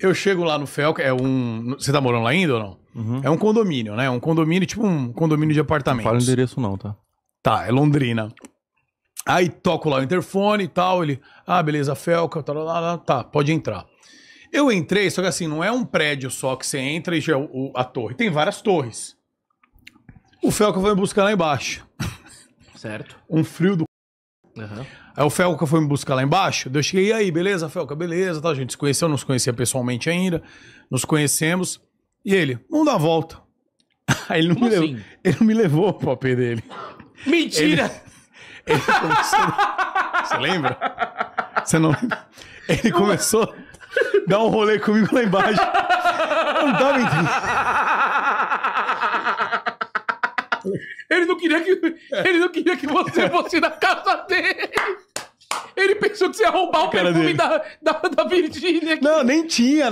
Eu chego lá no Felca, é um. Você tá morando lá ainda ou não? Uhum. É um condomínio, né? É um condomínio, tipo um condomínio de apartamentos. Não fala o endereço, não, tá? Tá, é Londrina. Aí toco lá o interfone e tal. Ele, ah, beleza, Felca, tá, tá, tá, pode entrar. Eu entrei, só que assim, não é um prédio só que você entra e já é o, a torre. Tem várias torres. O Felca foi me buscar lá embaixo. Certo. Um frio do Uhum. Aí o Felca foi me buscar lá embaixo. Eu cheguei, e aí, beleza, Felca? Beleza, tá? A gente se conheceu, não se conhecia pessoalmente ainda. Nos conhecemos. E ele, vamos dar a volta. Aí ele não, me, assim? levou, ele não me levou pro AP dele. Mentira! Ele, ele começou... Você lembra? Você não Ele começou a dar um rolê comigo lá embaixo. Eu não tava entendendo. Ele não queria que, ele não queria que você é. fosse na casa dele. Ele pensou que você ia roubar o perfume da, da, da Virgínia. Não, nem tinha.